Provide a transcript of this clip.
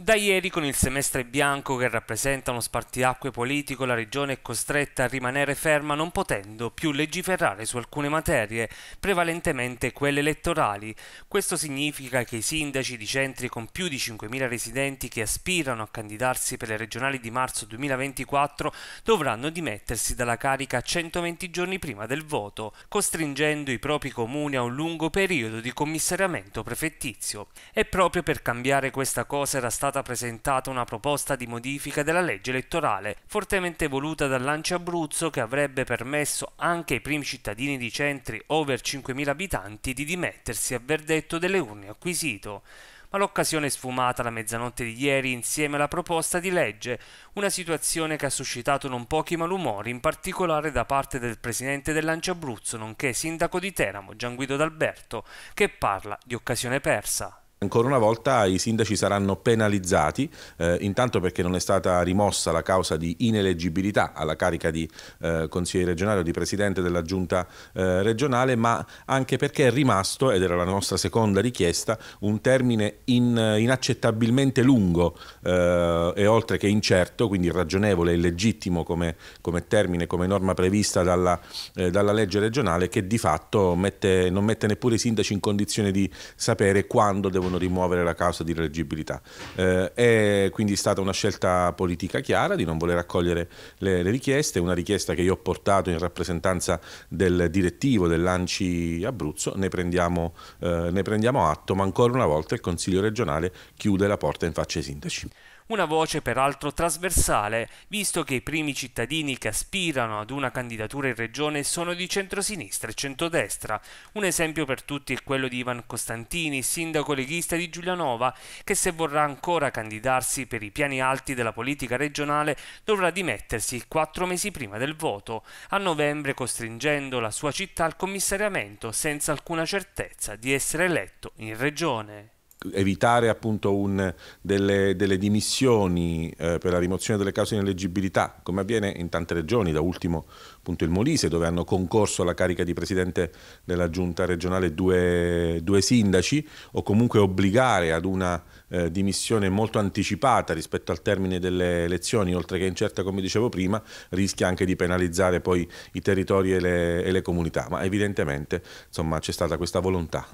Da ieri, con il semestre bianco che rappresenta uno spartiacque politico, la Regione è costretta a rimanere ferma non potendo più legiferare su alcune materie, prevalentemente quelle elettorali. Questo significa che i sindaci di centri con più di 5.000 residenti che aspirano a candidarsi per le regionali di marzo 2024 dovranno dimettersi dalla carica 120 giorni prima del voto, costringendo i propri comuni a un lungo periodo di commissariamento prefettizio. E proprio per cambiare questa cosa era stato stata presentata una proposta di modifica della legge elettorale, fortemente voluta dall'Ancia Abruzzo che avrebbe permesso anche ai primi cittadini di centri over 5.000 abitanti di dimettersi a verdetto delle urne acquisito ma l'occasione è sfumata la mezzanotte di ieri insieme alla proposta di legge, una situazione che ha suscitato non pochi malumori, in particolare da parte del presidente del dell'Anciabruzzo, nonché sindaco di Teramo, Gianguido D'Alberto, che parla di occasione persa. Ancora una volta i sindaci saranno penalizzati, eh, intanto perché non è stata rimossa la causa di ineleggibilità alla carica di eh, consigliere regionale o di presidente della giunta eh, regionale, ma anche perché è rimasto, ed era la nostra seconda richiesta, un termine in, inaccettabilmente lungo eh, e oltre che incerto, quindi ragionevole e legittimo come, come termine, come norma prevista dalla, eh, dalla, legge regionale, che di fatto mette, non mette neppure i sindaci in condizione di sapere quando devono devono rimuovere la causa di reggibilità. Eh, è quindi stata una scelta politica chiara di non voler accogliere le, le richieste, una richiesta che io ho portato in rappresentanza del direttivo dell'Anci Abruzzo, ne prendiamo, eh, ne prendiamo atto, ma ancora una volta il Consiglio regionale chiude la porta in faccia ai sindaci. Una voce peraltro trasversale, visto che i primi cittadini che aspirano ad una candidatura in regione sono di centrosinistra e centrodestra. Un esempio per tutti è quello di Ivan Costantini, sindaco leghista di Giulianova, che se vorrà ancora candidarsi per i piani alti della politica regionale dovrà dimettersi quattro mesi prima del voto, a novembre costringendo la sua città al commissariamento senza alcuna certezza di essere eletto in regione evitare appunto un, delle, delle, dimissioni eh, per la rimozione delle cause di ineleggibilità, come avviene in tante regioni, da ultimo appunto il Molise, dove hanno concorso alla carica di presidente della giunta regionale due, due sindaci, o comunque obbligare ad una eh, dimissione molto anticipata rispetto al termine delle elezioni, oltre che incerta come dicevo prima, rischia anche di penalizzare poi i territori e le, e le comunità, ma evidentemente c'è stata questa volontà.